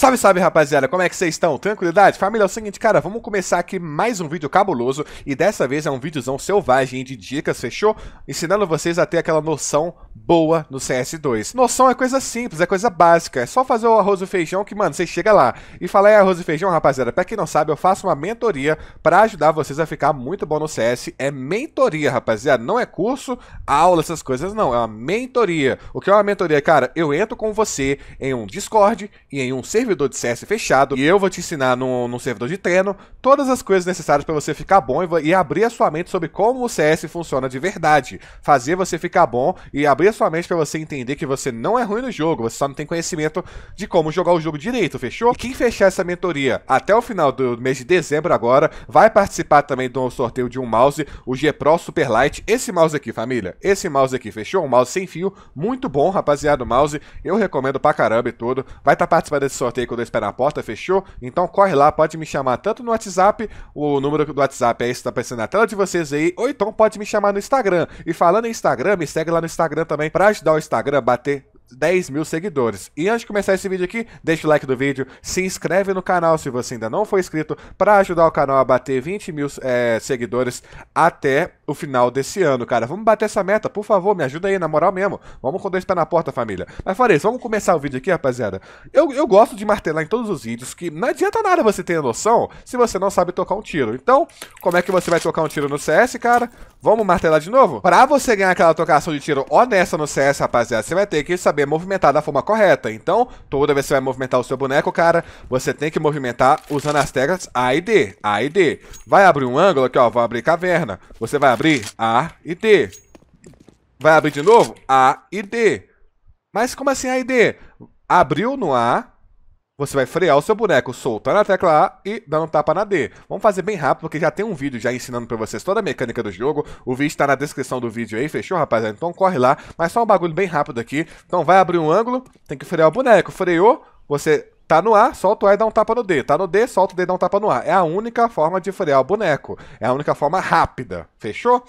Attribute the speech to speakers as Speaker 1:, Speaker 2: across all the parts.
Speaker 1: Salve, salve, rapaziada! Como é que vocês estão? Tranquilidade? Família, é o seguinte, cara, vamos começar aqui mais um vídeo cabuloso e dessa vez é um videozão selvagem de dicas, fechou? Ensinando vocês a ter aquela noção boa no CS2. Noção é coisa simples, é coisa básica. É só fazer o arroz e feijão que, mano, você chega lá e fala, é arroz e feijão, rapaziada. Pra quem não sabe, eu faço uma mentoria para ajudar vocês a ficar muito bom no CS. É mentoria, rapaziada. Não é curso, aula, essas coisas, não. É uma mentoria. O que é uma mentoria, cara? Eu entro com você em um Discord e em um servidor de CS fechado e eu vou te ensinar num, num servidor de treino todas as coisas necessárias para você ficar bom e, e abrir a sua mente sobre como o CS funciona de verdade. Fazer você ficar bom e abrir abrir a sua mente para você entender que você não é ruim no jogo, você só não tem conhecimento de como jogar o jogo direito, fechou? E quem fechar essa mentoria até o final do mês de dezembro agora vai participar também do sorteio de um mouse, o G Pro Super Light. Esse mouse aqui, família, esse mouse aqui, fechou? Um mouse sem fio, muito bom, rapaziada, o mouse. Eu recomendo pra caramba e tudo. Vai estar tá participando desse sorteio quando eu esperar na porta, fechou? Então corre lá, pode me chamar tanto no WhatsApp, o número do WhatsApp é esse que tá aparecendo na tela de vocês aí, ou então pode me chamar no Instagram. E falando em Instagram, me segue lá no Instagram também também para ajudar o Instagram a bater 10 mil seguidores. E antes de começar esse vídeo aqui, deixa o like do vídeo, se inscreve no canal se você ainda não for inscrito, para ajudar o canal a bater 20 mil é, seguidores até o final desse ano, cara. Vamos bater essa meta, por favor, me ajuda aí, na moral mesmo. Vamos com dois pés na porta, família. Mas fora isso, vamos começar o vídeo aqui, rapaziada. Eu, eu gosto de martelar em todos os vídeos que não adianta nada você ter noção se você não sabe tocar um tiro. Então, como é que você vai tocar um tiro no CS, cara? Vamos martelar de novo? Pra você ganhar aquela tocação de tiro honesta no CS, rapaziada, você vai ter que saber movimentar da forma correta. Então, toda vez que você vai movimentar o seu boneco, cara, você tem que movimentar usando as teclas A e D. A e D. Vai abrir um ângulo aqui, ó, vai abrir caverna. Você vai abrir A e D. Vai abrir de novo? A e D. Mas como assim A e D? Abriu no A, você vai frear o seu boneco, soltar a tecla A e dar um tapa na D. Vamos fazer bem rápido, porque já tem um vídeo já ensinando pra vocês toda a mecânica do jogo. O vídeo está na descrição do vídeo aí, fechou, rapaziada? Então corre lá, mas só um bagulho bem rápido aqui. Então vai abrir um ângulo, tem que frear o boneco. Freou, você Tá no A, solta o A e dá um tapa no D. Tá no D, solta o D e dá um tapa no A. É a única forma de frear o boneco. É a única forma rápida. Fechou?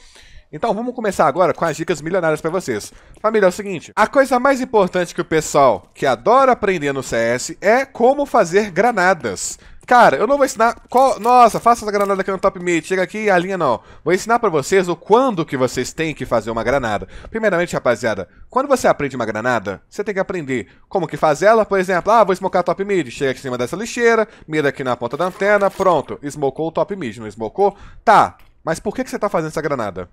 Speaker 1: Então vamos começar agora com as dicas milionárias para vocês. Família, é o seguinte, a coisa mais importante que o pessoal que adora aprender no CS é como fazer granadas. Cara, eu não vou ensinar qual... Nossa, faça essa granada aqui no top mid, chega aqui e alinha não. Vou ensinar pra vocês o quando que vocês têm que fazer uma granada. Primeiramente, rapaziada, quando você aprende uma granada, você tem que aprender como que faz ela. Por exemplo, ah, vou smocar top mid, chega aqui em cima dessa lixeira, mira aqui na ponta da antena, pronto. Smocou o top mid, não smocou? Tá, mas por que, que você tá fazendo essa granada?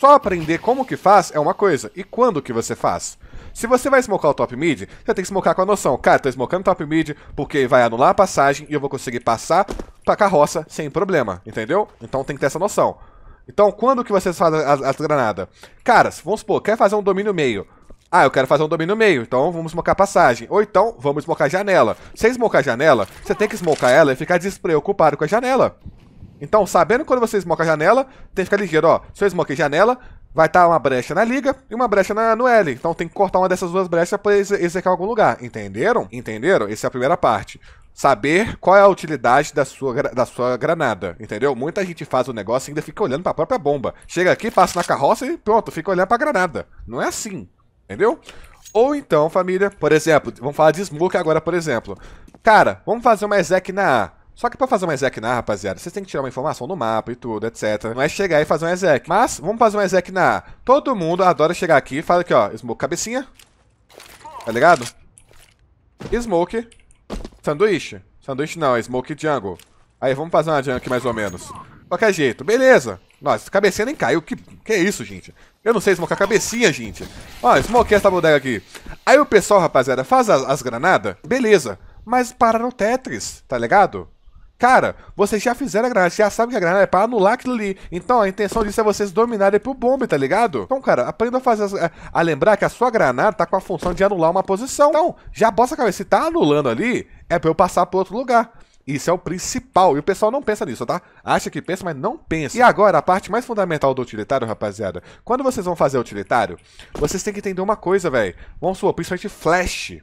Speaker 1: Só aprender como que faz é uma coisa, e quando que você faz? Se você vai smocar o top mid, você tem que smocar com a noção. Cara, tô smocando top mid porque vai anular a passagem e eu vou conseguir passar pra carroça sem problema, entendeu? Então tem que ter essa noção. Então, quando que vocês fazem as, as granadas? Cara, vamos supor, quer fazer um domínio meio. Ah, eu quero fazer um domínio meio, então vamos smocar passagem. Ou então, vamos smocar janela. Se smocar janela, você tem que smocar ela e ficar despreocupado com a janela. Então, sabendo quando você smoca a janela, tem que ficar ligeiro, ó. Se eu smoquei janela, vai estar tá uma brecha na liga e uma brecha na, no L. Então tem que cortar uma dessas duas brechas para executar algum lugar. Entenderam? Entenderam? Essa é a primeira parte. Saber qual é a utilidade da sua, da sua granada, entendeu? Muita gente faz o negócio e ainda fica olhando para a própria bomba. Chega aqui, passa na carroça e pronto, fica olhando para a granada. Não é assim, entendeu? Ou então, família, por exemplo, vamos falar de Smoke agora, por exemplo. Cara, vamos fazer uma exec na A. Só que pra fazer um exec na, rapaziada, vocês têm que tirar uma informação do mapa e tudo, etc. Não é chegar e fazer um exec. Mas, vamos fazer um exec na. Todo mundo adora chegar aqui e fala aqui, ó, smoke cabecinha. Tá ligado? Smoke. Sanduíche. Sanduíche não, é smoke jungle. Aí, vamos fazer uma jungle aqui mais ou menos. Qualquer jeito, beleza. Nossa, cabecinha nem caiu. Que, que isso, gente? Eu não sei smocar cabecinha, gente. Ó, smokei essa bodega aqui. Aí o pessoal, rapaziada, faz as, as granadas. Beleza. Mas para no Tetris, tá ligado? Cara, vocês já fizeram a granada, já sabem que a granada é pra anular aquilo ali. Então a intenção disso é vocês dominarem pro bombe, tá ligado? Então, cara, aprenda a fazer as, a, a, lembrar que a sua granada tá com a função de anular uma posição. Então, já bosta a cabeça, se tá anulando ali, é pra eu passar pro outro lugar. Isso é o principal. E o pessoal não pensa nisso, tá? Acha que pensa, mas não pensa. E agora, a parte mais fundamental do utilitário, rapaziada. Quando vocês vão fazer utilitário, vocês têm que entender uma coisa, velho. Vamos supor, principalmente Flash.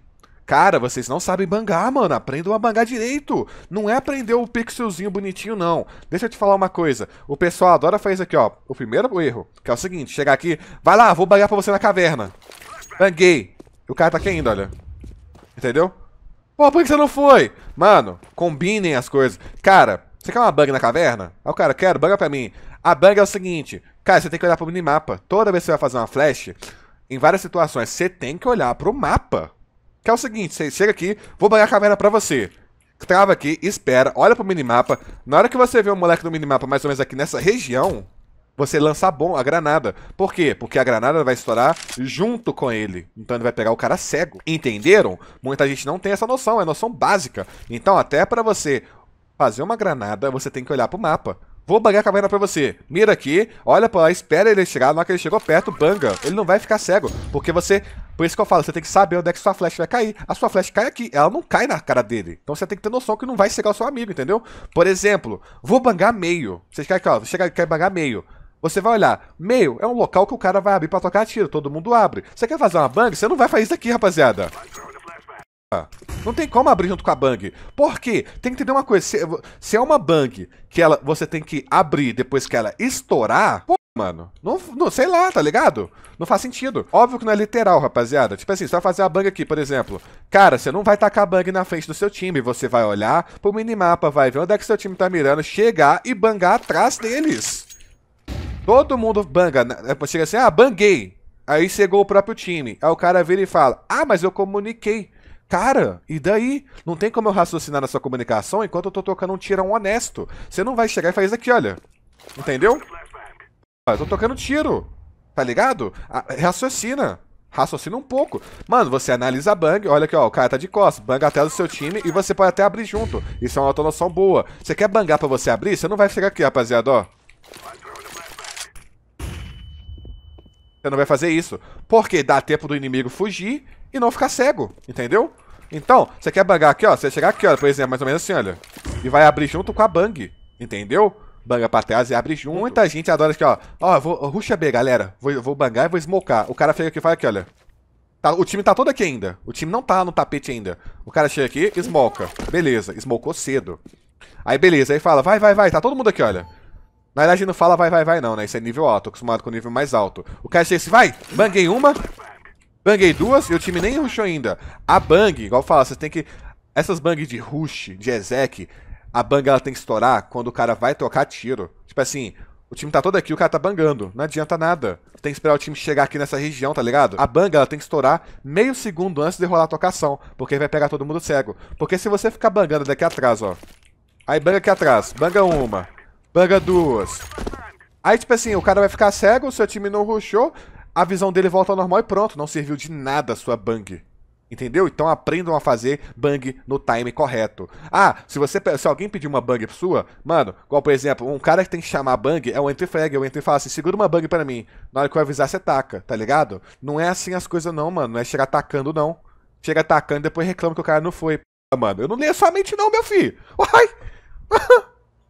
Speaker 1: Cara, vocês não sabem bangar, mano. Aprendam a bangar direito. Não é aprender o pixelzinho bonitinho, não. Deixa eu te falar uma coisa. O pessoal adora fazer isso aqui, ó. O primeiro erro, que é o seguinte. Chegar aqui, vai lá, vou bangar pra você na caverna. Banguei. O cara tá aqui ainda, olha. Entendeu? Pô, por que você não foi? Mano, combinem as coisas. Cara, você quer uma bang na caverna? Aí o cara, quero, banga pra mim. A bang é o seguinte. Cara, você tem que olhar pro minimapa. Toda vez que você vai fazer uma flash, em várias situações, você tem que olhar pro mapa. Que é o seguinte, você chega aqui, vou banhar a câmera pra você. Trava aqui, espera, olha pro minimapa. Na hora que você vê um moleque no minimapa mais ou menos aqui nessa região, você lança a bomba, a granada. Por quê? Porque a granada vai estourar junto com ele. Então ele vai pegar o cara cego. Entenderam? Muita gente não tem essa noção, é noção básica. Então até para você fazer uma granada, você tem que olhar pro mapa. Vou bangar a caverna pra você. Mira aqui, olha pra lá, espera ele chegar. Na hora que ele chegou perto, banga. Ele não vai ficar cego, porque você... Por isso que eu falo, você tem que saber onde é que sua flecha vai cair. A sua flecha cai aqui, ela não cai na cara dele. Então você tem que ter noção que não vai cegar o seu amigo, entendeu? Por exemplo, vou bangar meio. Você quer, ó, chega, quer bangar meio. Você vai olhar, meio é um local que o cara vai abrir pra tocar tiro, todo mundo abre. Você quer fazer uma bang? Você não vai fazer isso aqui, rapaziada. Não tem como abrir junto com a bang. Por quê? Tem que entender uma coisa. Se, se é uma bang que ela, você tem que abrir depois que ela estourar, pô, mano. Não, não, sei lá, tá ligado? Não faz sentido. Óbvio que não é literal, rapaziada. Tipo assim, você vai fazer a bang aqui, por exemplo. Cara, você não vai tacar a bang na frente do seu time. Você vai olhar pro minimapa, vai ver onde é que seu time tá mirando, chegar e bangar atrás deles. Todo mundo banga. Né? É, chega assim, ah, banguei. Aí chegou o próprio time. Aí o cara vira e fala, ah, mas eu comuniquei. Cara, e daí? Não tem como eu raciocinar na sua comunicação enquanto eu tô tocando um tirão honesto. Você não vai chegar e fazer isso aqui, olha. Entendeu? Eu tô tocando tiro. Tá ligado? Raciocina. Raciocina um pouco. Mano, você analisa a bang, olha aqui, ó, o cara tá de costas, banga a tela do seu time e você pode até abrir junto. Isso é uma autonoção boa. Você quer bangar pra você abrir? Você não vai chegar aqui, rapaziada, ó. Você não vai fazer isso. Porque dá tempo do inimigo fugir e não ficar cego, entendeu? Então, você quer bangar aqui, ó, você chegar aqui, ó, por exemplo, mais ou menos assim, olha, e vai abrir junto com a bang, entendeu? banga pra trás e abre junto. Muita gente adora aqui, ó. Ó, vou, ruxa B, galera. Vou, vou bangar e vou smocar. O cara fica aqui e fala aqui, olha. Tá, o time tá todo aqui ainda. O time não tá no tapete ainda. O cara chega aqui, esmoca. Beleza, esmocou cedo. Aí beleza, aí fala, vai, vai, vai. Tá todo mundo aqui, olha. Na verdade não fala vai, vai, vai não, né? Isso é nível alto, acostumado com nível mais alto. O cara chega assim, vai, banguei uma, Banguei duas e o time nem rushou ainda. A bang, igual fala, você tem que. Essas bangs de rush, de exec, a bang ela tem que estourar quando o cara vai trocar tiro. Tipo assim, o time tá todo aqui, o cara tá bangando. Não adianta nada. Tem que esperar o time chegar aqui nessa região, tá ligado? A bangue ela tem que estourar meio segundo antes de rolar a tocação, porque vai pegar todo mundo cego. Porque se você ficar bangando daqui atrás, ó. Aí banga aqui atrás, banga uma, banga duas. Aí, tipo assim, o cara vai ficar cego, o seu time não rushou, a visão dele volta ao normal e pronto, não serviu de nada a sua bang. Entendeu? Então aprendam a fazer bang no time correto. Ah, se você se alguém pedir uma bang sua, mano, igual por exemplo, um cara que tem que chamar bang é o entry frag, eu é entro e falo assim, segura uma bang para mim. Na hora que eu avisar, você taca, tá ligado? Não é assim as coisas não, mano. Não é chegar atacando, não. Chega atacando e depois reclama que o cara não foi. Mano, eu não leio sua mente não, meu filho. Uai!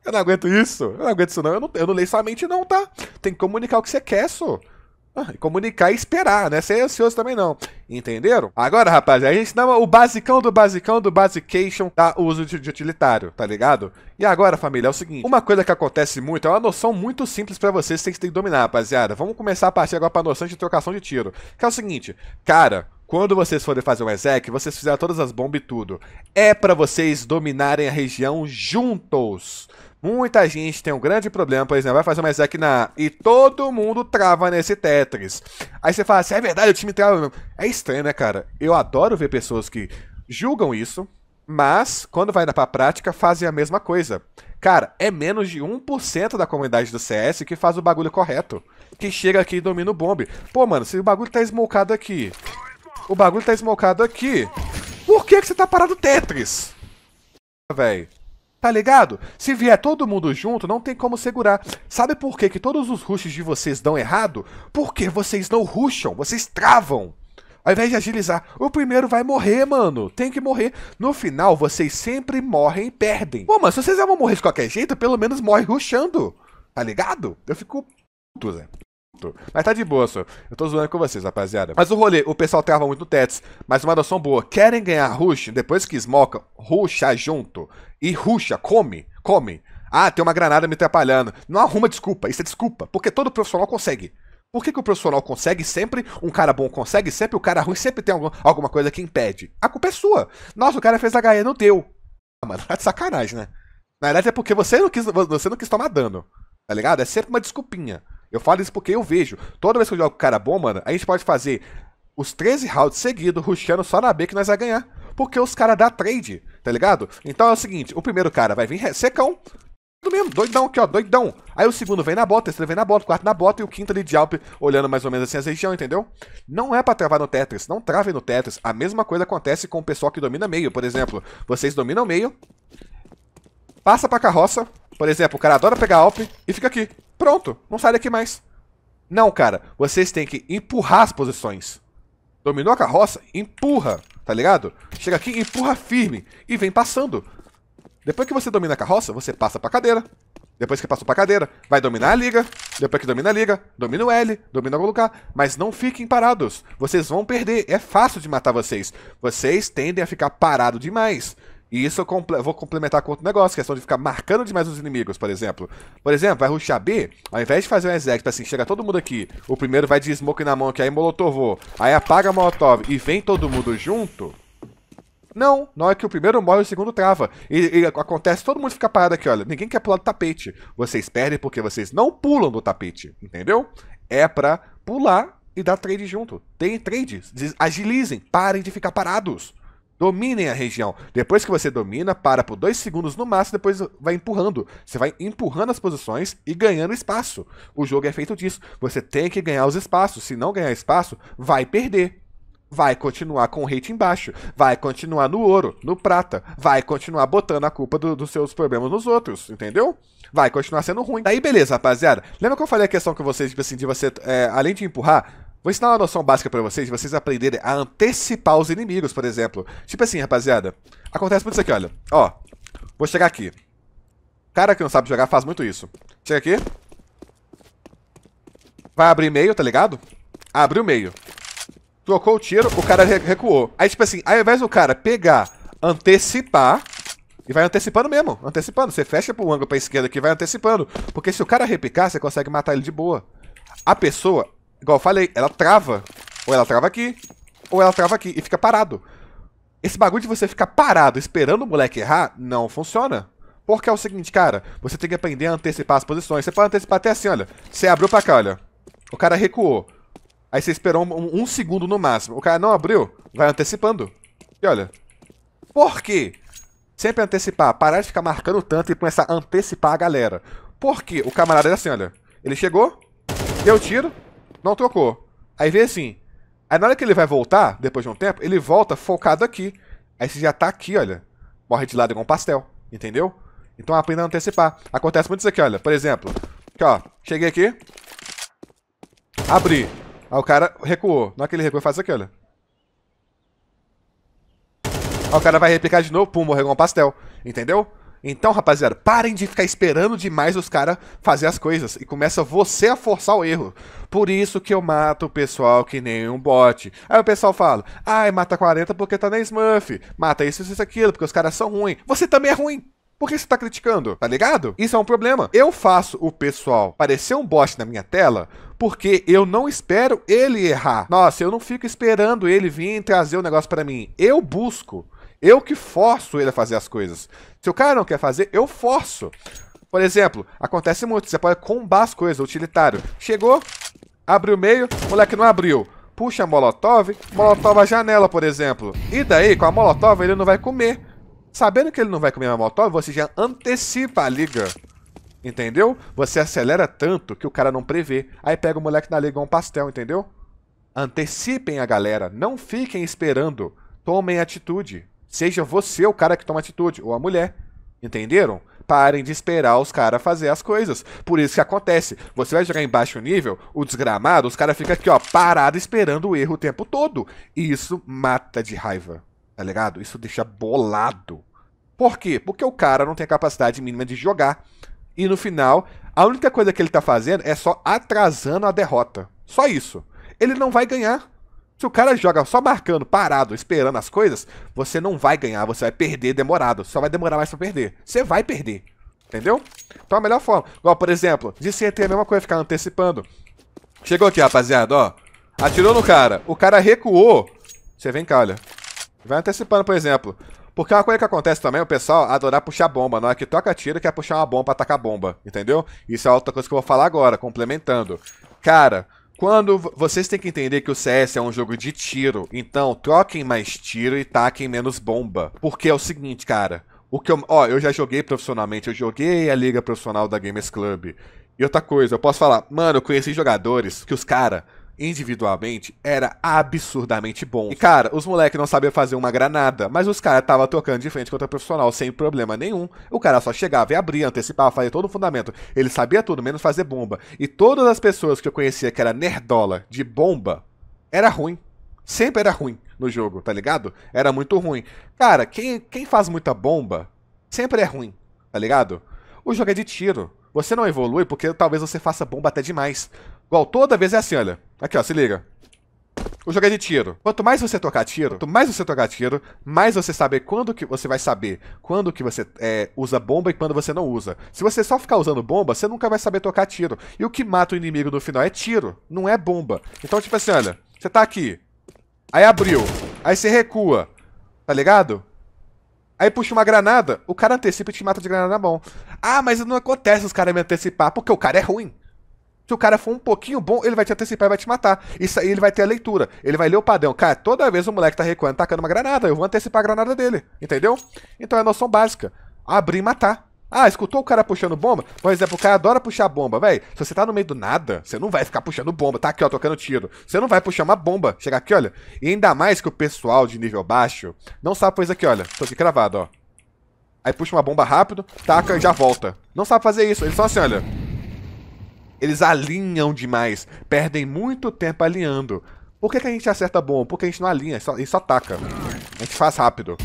Speaker 1: eu não aguento isso. Eu não aguento isso não. Eu não, eu não leio sua mente não, tá? Tem que comunicar o que você quer, só. So. Ah, comunicar e esperar, né? Ser ansioso também não. Entenderam? Agora, rapaziada, a gente dá o basicão do basicão do basication da tá uso de, de utilitário, tá ligado? E agora, família, é o seguinte. Uma coisa que acontece muito, é uma noção muito simples para vocês, vocês têm que dominar, rapaziada. Vamos começar a partir agora pra noção de trocação de tiro. Que é o seguinte, cara... Quando vocês forem fazer um exec, vocês fizeram todas as bombas e tudo. É para vocês dominarem a região juntos. Muita gente tem um grande problema, por exemplo, vai fazer uma na e todo mundo trava nesse Tetris. Aí você fala assim, é verdade, o time trava mesmo. É estranho, né, cara? Eu adoro ver pessoas que julgam isso, mas quando vai pra prática fazem a mesma coisa. Cara, é menos de 1% da comunidade do CS que faz o bagulho correto. Que chega aqui e domina o bombe. Pô, mano, se o bagulho tá esmocado aqui, o bagulho tá esmocado aqui, por que, que você tá parado Tetris? Velho. Tá ligado? Se vier todo mundo junto, não tem como segurar. Sabe por que que todos os rushes de vocês dão errado? Porque vocês não rusham, vocês travam. Ao invés de agilizar, o primeiro vai morrer, mano. Tem que morrer. No final, vocês sempre morrem e perdem. Pô, mano, se vocês vão morrer de qualquer jeito, pelo menos morre rushando. Tá ligado? Eu fico puto, Zé. Mas tá de boa, Eu tô zoando com vocês, rapaziada. Mas o rolê, o pessoal trava muito no Tets. mas uma noção boa. Querem ganhar rush? Depois que esmoca, ruxa junto. E ruxa, come, come. Ah, tem uma granada me atrapalhando. Não arruma desculpa, isso é desculpa. Porque todo profissional consegue. Por que, que o profissional consegue sempre, um cara bom consegue sempre, o cara ruim sempre tem algum, alguma coisa que impede? A culpa é sua. Nossa, o cara fez HE, não deu. Ah, mano, tá de sacanagem, né? Na verdade é porque você não quis, você não quis tomar dano. Tá ligado? É sempre uma desculpinha. Eu falo isso porque eu vejo. Toda vez que eu jogo cara bom, mano, a gente pode fazer os 13 rounds seguidos, rushando só na B que nós vai ganhar. Porque os caras dá trade, tá ligado? Então é o seguinte, o primeiro cara vai vir secão, do mesmo, doidão aqui, ó, doidão. Aí o segundo vem na bota, o terceiro vem na bota, o quarto na bota e o quinto ali de Alp olhando mais ou menos assim as regiões, entendeu? Não é pra travar no Tetris, não trave no Tetris. A mesma coisa acontece com o pessoal que domina meio, por exemplo. Vocês dominam meio, passa pra carroça, por exemplo, o cara adora pegar Alp e fica aqui. Pronto, não sai daqui mais. Não, cara, vocês têm que empurrar as posições. Dominou a carroça? Empurra, tá ligado? Chega aqui, empurra firme e vem passando. Depois que você domina a carroça, você passa pra cadeira. Depois que passou pra cadeira, vai dominar a liga. Depois que domina a liga, domina o L, domina o lugar. Mas não fiquem parados. Vocês vão perder. É fácil de matar vocês. Vocês tendem a ficar parado demais. E isso eu vou complementar com outro negócio, é questão de ficar marcando demais os inimigos, por exemplo. Por exemplo, vai ruxar B, ao invés de fazer um exército tipo assim, chega todo mundo aqui, o primeiro vai de smoke na mão, que aí molotovou, aí apaga a molotov e vem todo mundo junto... Não, na hora que o primeiro morre, o segundo trava. E, e acontece todo mundo fica parado aqui, olha. Ninguém quer pular do tapete. Vocês perdem porque vocês não pulam do tapete, entendeu? É pra pular e dar trade junto. Tem trade Agilizem, parem de ficar parados. Dominem a região. Depois que você domina, para por dois segundos no máximo, depois vai empurrando. Você vai empurrando as posições e ganhando espaço. O jogo é feito disso. Você tem que ganhar os espaços. Se não ganhar espaço, vai perder. Vai continuar com o rate embaixo. Vai continuar no ouro, no prata. Vai continuar botando a culpa do, dos seus problemas nos outros, entendeu? Vai continuar sendo ruim. Daí, beleza, rapaziada. Lembra que eu falei a questão que vocês, tipo assim, de você, é, além de empurrar, Vou ensinar uma noção básica para vocês, vocês aprenderem a antecipar os inimigos, por exemplo. Tipo assim, rapaziada. Acontece muito isso aqui, olha. Ó, vou chegar aqui. Cara que não sabe jogar faz muito isso. Chega aqui. Vai abrir meio, tá ligado? Abriu meio. Trocou o tiro, o cara recuou. Aí, tipo assim, ao invés do cara pegar, antecipar... E vai antecipando mesmo, antecipando. Você fecha pro ângulo pra esquerda aqui vai antecipando. Porque se o cara repicar, você consegue matar ele de boa. A pessoa, Igual eu falei, ela trava. Ou ela trava aqui, ou ela trava aqui e fica parado. Esse bagulho de você ficar parado esperando o moleque errar não funciona. Porque é o seguinte, cara, você tem que aprender a antecipar as posições. Você pode antecipar até assim, olha. Você abriu pra cá, olha. O cara recuou. Aí você esperou um, um segundo no máximo. O cara não abriu, vai antecipando. E olha. Por quê? Sempre antecipar. Parar de ficar marcando tanto e começar a antecipar a galera. Porque o camarada é assim, olha. Ele chegou, deu tiro, não trocou. Aí vem assim. Aí na hora que ele vai voltar, depois de um tempo, ele volta focado aqui. Aí você já tá aqui, olha. Morre de lado igual um pastel. Entendeu? Então é aprenda a antecipar. Acontece muito isso aqui, olha. Por exemplo, aqui, ó. Cheguei aqui. Abri. Aí o cara recuou. Na hora é que ele recuou, ele faz aqui, olha. Aí o cara vai replicar de novo, pum, morreu igual um pastel. Entendeu? Então, rapaziada, parem de ficar esperando demais os caras fazer as coisas e começa você a forçar o erro. Por isso que eu mato o pessoal que nem um bot. Aí o pessoal fala: "Ai, mata 40 porque tá na Smurf. Mata isso isso aquilo porque os caras são ruins. Você também é ruim." Por que você tá criticando? Tá ligado? Isso é um problema. Eu faço o pessoal parecer um bot na minha tela porque eu não espero ele errar. Nossa, eu não fico esperando ele vir trazer o negócio para mim. Eu busco eu que forço ele a fazer as coisas. Se o cara não quer fazer, eu forço. Por exemplo, acontece muito, você pode combar as coisas, utilitário. Chegou, abriu o meio, moleque não abriu. Puxa a molotov, molotov a janela, por exemplo. E daí, com a molotov, ele não vai comer. Sabendo que ele não vai comer a molotov, você já antecipa a liga. Entendeu? Você acelera tanto que o cara não prevê. Aí pega o moleque na liga um pastel, entendeu? Antecipem a galera, não fiquem esperando. Tomem atitude. Seja você o cara que toma atitude, ou a mulher. Entenderam? Parem de esperar os caras fazer as coisas. Por isso que acontece. Você vai jogar em baixo nível, o desgramado, os caras ficam aqui, ó, parado esperando o erro o tempo todo. E isso mata de raiva. Tá ligado? Isso deixa bolado. Por quê? Porque o cara não tem a capacidade mínima de jogar. E no final, a única coisa que ele tá fazendo é só atrasando a derrota. Só isso. Ele não vai ganhar. Se o cara joga só marcando, parado, esperando as coisas, você não vai ganhar, você vai perder demorado. Só vai demorar mais pra perder. Você vai perder. Entendeu? Então é a melhor forma. Igual, por exemplo, de CT é a mesma coisa, ficar antecipando. Chegou aqui, rapaziada, ó. Atirou no cara. O cara recuou. Você vem cá, olha. Vai antecipando, por exemplo. Porque é uma coisa que acontece também, o pessoal adorar puxar bomba. Na hora que toca tiro, quer puxar uma bomba pra atacar bomba, entendeu? Isso é outra coisa que eu vou falar agora, complementando. Cara, quando vocês têm que entender que o CS é um jogo de tiro, então troquem mais tiro e taquem menos bomba. Porque é o seguinte, cara. O que eu, ó, eu já joguei profissionalmente, eu joguei a liga profissional da Games Club. E outra coisa, eu posso falar, mano, eu conheci jogadores que os caras individualmente, era absurdamente bom. E cara, os moleques não sabiam fazer uma granada, mas os caras tava tocando de frente contra o profissional sem problema nenhum. O cara só chegava e abria, antecipava, fazia todo o fundamento. Ele sabia tudo, menos fazer bomba. E todas as pessoas que eu conhecia que era nerdola de bomba, era ruim. Sempre era ruim no jogo, tá ligado? Era muito ruim. Cara, quem, quem faz muita bomba sempre é ruim, tá ligado? O jogo é de tiro. Você não evolui porque talvez você faça bomba até demais. Igual toda vez é assim, olha. Aqui, ó, se liga. O jogo é de tiro. Quanto mais você tocar tiro, quanto mais você tocar tiro, mais você saber quando que você vai saber quando que você é, usa bomba e quando você não usa. Se você só ficar usando bomba, você nunca vai saber tocar tiro. E o que mata o inimigo no final é tiro, não é bomba. Então, tipo assim, olha, você tá aqui. Aí abriu. Aí você recua. Tá ligado? Aí puxa uma granada, o cara antecipa e te mata de granada na mão. Ah, mas não acontece os caras me antecipar, porque o cara é ruim. Se o cara for um pouquinho bom, ele vai te antecipar e vai te matar. Isso aí ele vai ter a leitura. Ele vai ler o padrão. Cara, toda vez o moleque tá recuando, tacando uma granada, eu vou antecipar a granada dele. Entendeu? Então é a noção básica. Abrir e matar. Ah, escutou o cara puxando bomba? Por exemplo, o cara adora puxar bomba, velho. Se você tá no meio do nada, você não vai ficar puxando bomba, tá aqui, ó, tocando tiro. Você não vai puxar uma bomba. Chegar aqui, olha. E ainda mais que o pessoal de nível baixo não sabe fazer aqui, olha. Tô aqui cravado, ó. Aí puxa uma bomba rápido, taca e já volta. Não sabe fazer isso. Eles são assim, olha. Eles alinham demais, perdem muito tempo alinhando. Por que, que a gente acerta bom? Porque a gente não alinha, só, a gente só ataca. A gente faz rápido.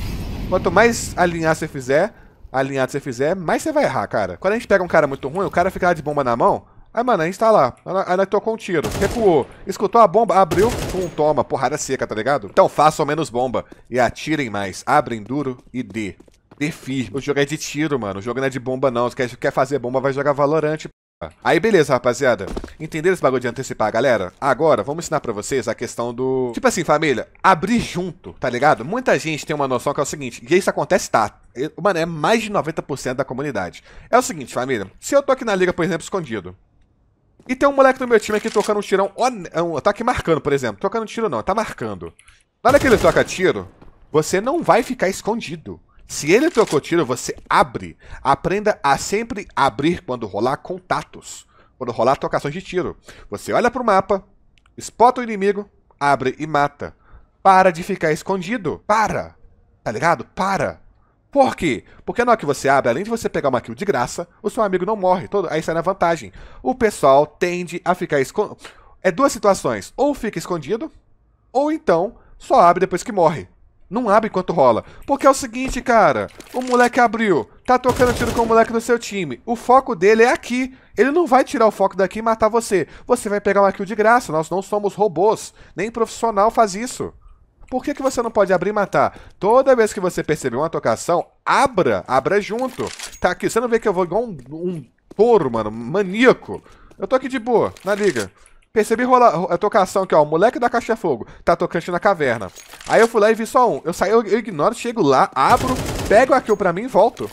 Speaker 1: Quanto mais alinhar você fizer, alinhado você fizer, mais você vai errar, cara. Quando a gente pega um cara muito ruim, o cara fica lá de bomba na mão, Aí, mano, a gente tá lá. Aí nós tocou um tiro. Recuou. Escutou a bomba, abriu. Pum, toma. Porrada seca, tá ligado? Então façam menos bomba. E atirem mais. Abrem duro e dê. Dê firme. O jogo é de tiro, mano. O jogo não é de bomba, não. Se quer fazer bomba, vai jogar Valorante. Aí beleza, rapaziada. Entenderam esse bagulho de antecipar, galera? Agora, vamos ensinar pra vocês a questão do... Tipo assim, família, abrir junto, tá ligado? Muita gente tem uma noção que é o seguinte, e isso acontece tá... Mano, é mais de 90% da comunidade. É o seguinte, família, se eu tô aqui na liga, por exemplo, escondido, e tem um moleque do meu time aqui tocando um tirão... ó, é tá aqui marcando, por exemplo. Tocando um tiro não, tá marcando. que ele toca tiro, você não vai ficar escondido. Se ele trocou tiro, você abre. Aprenda a sempre abrir quando rolar contatos, quando rolar trocações de tiro. Você olha pro mapa, espota o inimigo, abre e mata. Para de ficar escondido. Para. Tá ligado? Para. Por quê? Porque na hora que você abre, além de você pegar uma kill de graça, o seu amigo não morre. Todo... Aí sai na vantagem. O pessoal tende a ficar escondido. É duas situações. Ou fica escondido, ou então só abre depois que morre. Não abre enquanto rola. Porque é o seguinte, cara. O moleque abriu. Tá tocando tiro com o moleque do seu time. O foco dele é aqui. Ele não vai tirar o foco daqui e matar você. Você vai pegar uma kill de graça. Nós não somos robôs. Nem profissional faz isso. Por que, que você não pode abrir e matar? Toda vez que você perceber uma tocação, abra. Abra junto. Tá aqui. Você não vê que eu vou igual um, um touro, mano. Maníaco. Eu tô aqui de boa. Na liga. Percebi rola, a tocação aqui, ó. Moleque da caixa de fogo. Tá tocante na caverna. Aí eu fui lá e vi só um. Eu saio eu, ignoro, chego lá, abro, pego aquilo pra mim e volto.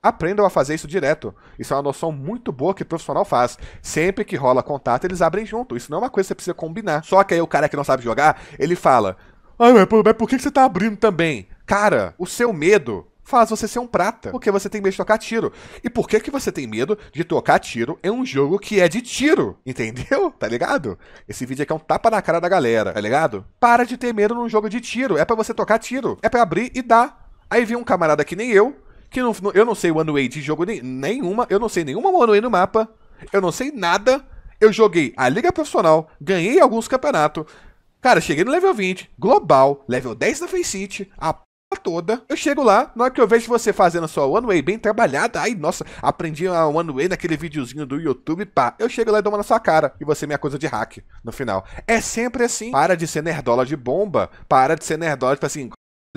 Speaker 1: Aprendam a fazer isso direto. Isso é uma noção muito boa que o profissional faz. Sempre que rola contato, eles abrem junto. Isso não é uma coisa que você precisa combinar. Só que aí o cara que não sabe jogar, ele fala: mas por, mas por que você tá abrindo também? Cara, o seu medo faz você ser um prata. Porque você tem medo de tocar tiro. E por que, que você tem medo de tocar tiro em um jogo que é de tiro? Entendeu? Tá ligado? Esse vídeo aqui é um tapa na cara da galera, tá ligado? Para de ter medo num jogo de tiro. É para você tocar tiro. É para abrir e dar. Aí vi um camarada que nem eu, que não, eu não sei one way de jogo nem, nenhuma, eu não sei nenhuma one way no mapa, eu não sei nada. Eu joguei a Liga Profissional, ganhei alguns campeonatos. Cara, cheguei no level 20, global, level 10 na Face City, a toda. Eu chego lá, na hora que eu vejo você fazendo a sua One Way bem trabalhada, ai, nossa, aprendi a One Way naquele videozinho do YouTube, pá. Eu chego lá e dou uma na sua cara, e você me acusa de hack no final. É sempre assim. Para de ser nerdola de bomba, para de ser nerdola, tipo assim,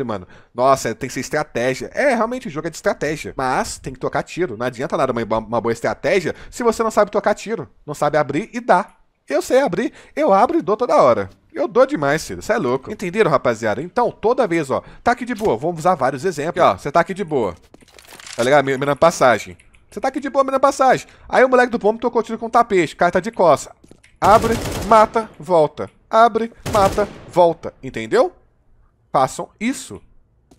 Speaker 1: mano. Nossa, tem que ser estratégia. É, realmente o jogo é de estratégia. Mas tem que tocar tiro. Não adianta nada uma, uma boa estratégia se você não sabe tocar tiro. Não sabe abrir e dá. Eu sei abrir, eu abro e dou toda hora. Eu dou demais, Ciro. Você é louco. Entenderam, rapaziada? Então, toda vez, ó, tá aqui de boa. Vamos usar vários exemplos. Aqui, ó, você tá aqui de boa. Tá ligado? Mirando passagem. Você tá aqui de boa, mirando passagem. Aí o moleque do pombo tocou tiro com o tapete. O cara tá de costa. Abre, mata, volta. Abre, mata, volta. Entendeu? Façam isso.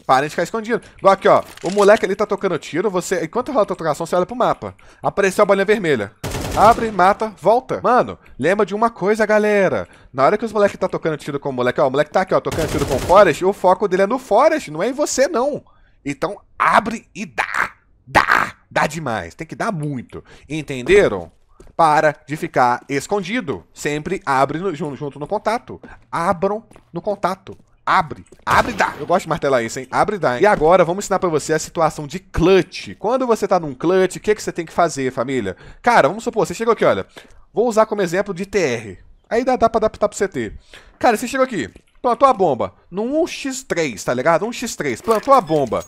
Speaker 1: Parem de ficar escondido. Igual aqui, ó. O moleque ali tá tocando tiro, você... Enquanto rola a tocação, você olha pro mapa. Apareceu a bolinha vermelha. Abre, mata, volta. Mano, lembra de uma coisa, galera. Na hora que os moleques tá tocando tiro com o moleque, ó, o moleque tá aqui, ó, tocando tiro com o Forest, o foco dele é no Forest, não é em você, não. Então, abre e dá. Dá. Dá demais. Tem que dar muito. Entenderam? Para de ficar escondido. Sempre abre no, junto no contato. Abram no contato. Abre. Abre e dá. Eu gosto de martelar isso, hein? Abre e dá, hein? E agora, vamos ensinar pra você a situação de clutch. Quando você tá num clutch, o que, que você tem que fazer, família? Cara, vamos supor, você chegou aqui, olha. Vou usar como exemplo de TR. Aí dá, dá pra adaptar pro CT. Cara, você chegou aqui. Plantou a bomba. Num 1x3, tá ligado? 1x3. Plantou a bomba.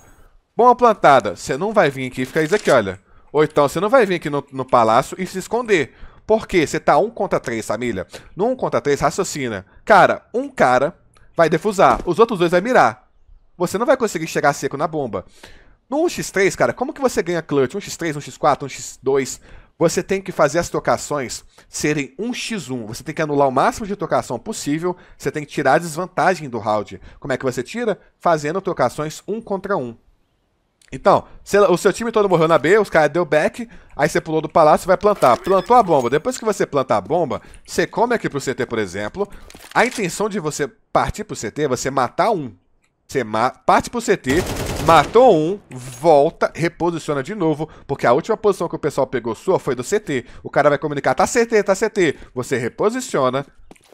Speaker 1: Bomba plantada. Você não vai vir aqui e ficar isso aqui, olha. Ou então, você não vai vir aqui no, no palácio e se esconder. Por quê? Você tá 1 contra 3, família. No 1 contra 3, raciocina. Cara, um cara vai defusar. Os outros dois vai mirar. Você não vai conseguir chegar seco na bomba. No 1x3, cara, como que você ganha clutch? 1x3, 1x4, 1x2. Você tem que fazer as trocações serem 1x1. Você tem que anular o máximo de trocação possível. Você tem que tirar a desvantagem do round. Como é que você tira? Fazendo trocações 1 contra 1. Então, o seu time todo morreu na B, os caras deu back, aí você pulou do palácio e vai plantar. Plantou a bomba. Depois que você plantar a bomba, você come aqui pro CT, por exemplo. A intenção de você partir pro CT é você matar um. Você ma parte pro CT, matou um, volta, reposiciona de novo, porque a última posição que o pessoal pegou sua foi do CT. O cara vai comunicar, tá CT, tá CT. Você reposiciona,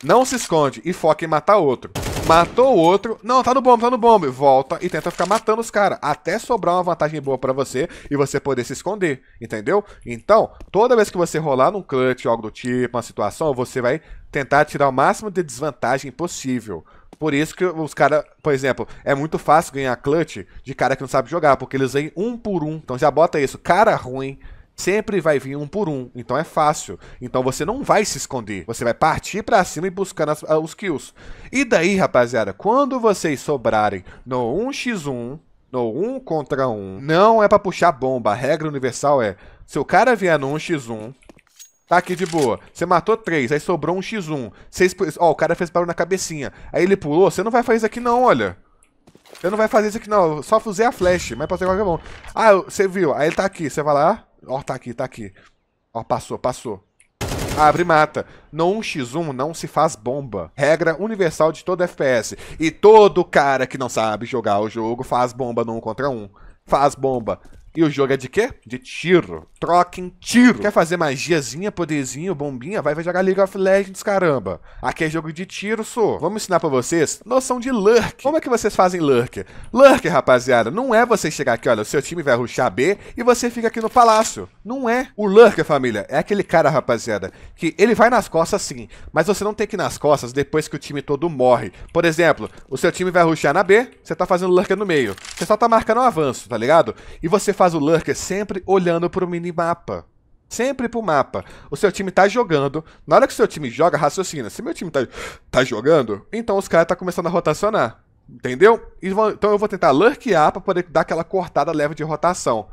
Speaker 1: não se esconde e foca em matar outro. Matou o outro. Não, tá no bombe, tá no bombe. Volta e tenta ficar matando os caras. Até sobrar uma vantagem boa para você e você poder se esconder. Entendeu? Então, toda vez que você rolar num clutch algo do tipo, uma situação, você vai tentar tirar o máximo de desvantagem possível. Por isso que os caras, por exemplo, é muito fácil ganhar clutch de cara que não sabe jogar, porque eles vêm um por um. Então já bota isso. Cara ruim sempre vai vir um por um, então é fácil. Então você não vai se esconder, você vai partir para cima e buscar as, os kills. E daí, rapaziada, quando vocês sobrarem no 1x1, no 1 contra 1, não é para puxar bomba. A regra universal é, se o cara vier no 1x1, Tá aqui de boa. Você matou três, aí sobrou um x1. Seis, ó, o cara fez barulho na cabecinha. Aí ele pulou. Você não vai fazer isso aqui não, olha. Você não vai fazer isso aqui não. só fuzei a flash, mas pode ser qualquer bom. Ah, você viu. Aí ele tá aqui. Você vai lá. Ó, tá aqui, tá aqui. Ó, passou, passou. Abre e mata. No 1x1 não se faz bomba. Regra universal de todo FPS. E todo cara que não sabe jogar o jogo faz bomba no 1 contra 1. Faz bomba. E o jogo é de quê? De tiro. Troca em tiro. Quer fazer magiazinha, poderzinho, bombinha? Vai jogar League of Legends, caramba. Aqui é jogo de tiro, sou. Vamos ensinar para vocês noção de lurk. Como é que vocês fazem lurk? Lurk, rapaziada, não é você chegar aqui, olha, o seu time vai ruxar B e você fica aqui no palácio. Não é. O lurk, família, é aquele cara, rapaziada, que ele vai nas costas sim, mas você não tem que ir nas costas depois que o time todo morre. Por exemplo, o seu time vai ruxar na B, você tá fazendo lurk no meio. Você só tá marcando um avanço, tá ligado? E você faz o lurker sempre olhando para o minimapa. Sempre pro mapa. O seu time tá jogando. Na hora que o seu time joga, raciocina. Se meu time tá, tá jogando, então os caras tá começando a rotacionar. Entendeu? Então eu vou tentar lurkear pra poder dar aquela cortada leve de rotação.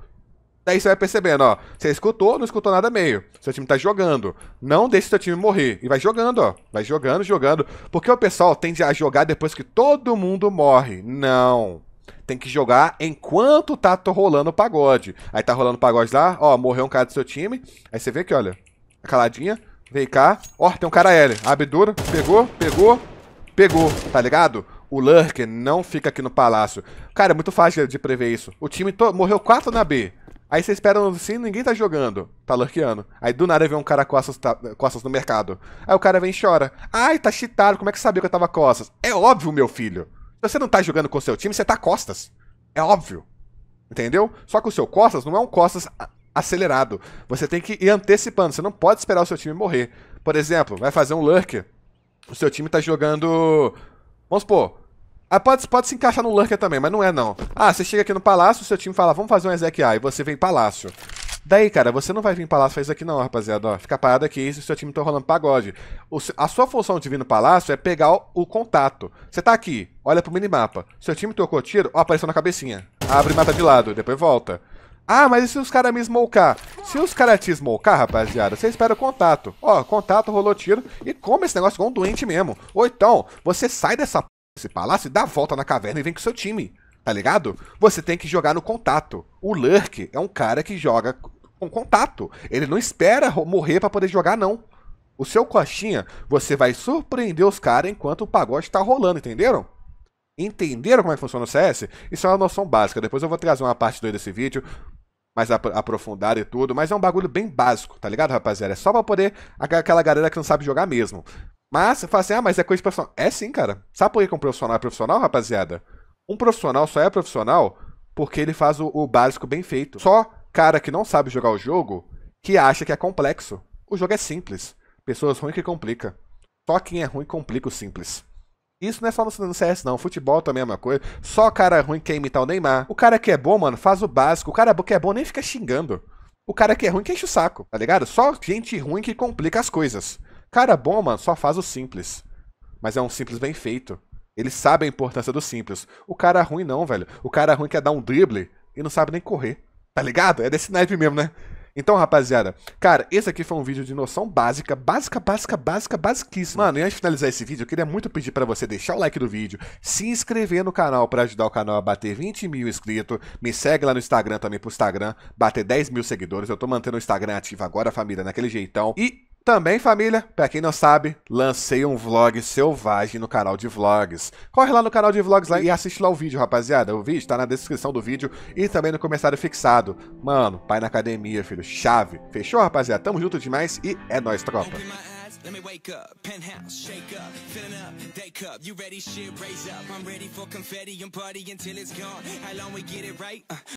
Speaker 1: Daí você vai percebendo, ó. Você escutou, não escutou nada meio. Seu time tá jogando. Não deixe seu time morrer. E vai jogando, ó. Vai jogando, jogando. Porque o pessoal tende a jogar depois que todo mundo morre. Não tem que jogar enquanto tá rolando o pagode. Aí tá rolando o pagode lá, ó, morreu um cara do seu time. Aí você vê que, olha, caladinha, vem cá. Ó, tem um cara L, abre duro, pegou, pegou, pegou, tá ligado? O Lurker não fica aqui no palácio. Cara, é muito fácil de prever isso. O time morreu 4 na B. Aí você espera assim, ninguém tá jogando. Tá lurkeando. Aí do nada vem um cara costas, tá, costas no mercado. Aí o cara vem e chora. Ai, tá cheatado, como é que sabia que eu tava costas? É óbvio, meu filho. Se você não tá jogando com o seu time, você tá costas. É óbvio. Entendeu? Só que o seu costas não é um costas acelerado. Você tem que ir antecipando. Você não pode esperar o seu time morrer. Por exemplo, vai fazer um lurker. O seu time tá jogando. Vamos supor. Ah, pode, pode se encaixar no lurker também, mas não é não. Ah, você chega aqui no palácio, o seu time fala, vamos fazer um Ezek e você vem palácio. Daí, cara, você não vai vir Palácio fazer isso aqui não, rapaziada. Ó, fica parado aqui, se o seu time tá rolando pagode. O, a sua função de vir no Palácio é pegar o, o contato. Você tá aqui, olha pro minimapa. Seu time tocou tiro, ó, apareceu na cabecinha. Abre e mata de lado, depois volta. Ah, mas e se os caras me smokear? Se os caras te smokear, rapaziada, você espera o contato. Ó, contato, rolou tiro e come esse negócio igual um doente mesmo. Ou então, você sai dessa p... desse palácio e dá a volta na caverna e vem com seu time. Tá ligado? Você tem que jogar no contato. O Lurk é um cara que joga com contato. Ele não espera morrer para poder jogar, não. O seu coxinha, você vai surpreender os caras enquanto o pagode tá rolando, entenderam? Entenderam como é que funciona o CS? Isso é uma noção básica. Depois eu vou trazer uma parte 2 desse vídeo, mais aprofundada e tudo. Mas é um bagulho bem básico, tá ligado, rapaziada? É só pra poder aquela galera que não sabe jogar mesmo. Mas, você fala assim, ah, mas é coisa de profissional. É sim, cara. Sabe por que um profissional é profissional, rapaziada? Um profissional só é profissional porque ele faz o, o básico bem feito. Só cara que não sabe jogar o jogo que acha que é complexo. O jogo é simples. Pessoas ruins que complica. Só quem é ruim complica o simples. Isso não é só no CS, não. Futebol também é uma coisa. Só cara ruim quer imitar o Neymar. O cara que é bom, mano, faz o básico. O cara que é bom nem fica xingando. O cara que é ruim que enche o saco, tá ligado? Só gente ruim que complica as coisas. Cara bom, mano, só faz o simples. Mas é um simples bem feito. Eles sabem a importância do simples. O cara ruim não, velho. O cara ruim quer dar um drible e não sabe nem correr. Tá ligado? É desse naipe mesmo, né? Então, rapaziada, cara, esse aqui foi um vídeo de noção básica, básica, básica, básica, basiquíssima. Mano, e antes de finalizar esse vídeo, eu queria muito pedir para você deixar o like do vídeo, se inscrever no canal para ajudar o canal a bater 20 mil inscritos, me segue lá no Instagram também pro Instagram, bater 10 mil seguidores, eu tô mantendo o Instagram ativo agora, família, naquele jeitão. E também, família, para quem não sabe, lancei um vlog selvagem no canal de vlogs. Corre lá no canal de vlogs lá e assiste lá o vídeo, rapaziada. O vídeo tá na descrição do vídeo e também no comentário fixado. Mano, pai na academia, filho, chave. Fechou, rapaziada? Tamo junto demais e é nóis, tropa. Let me wake up, penthouse, shake up, filling up, day cup. You ready? Shit, raise up. I'm ready for confetti and party until it's gone. How long we get it right? Uh.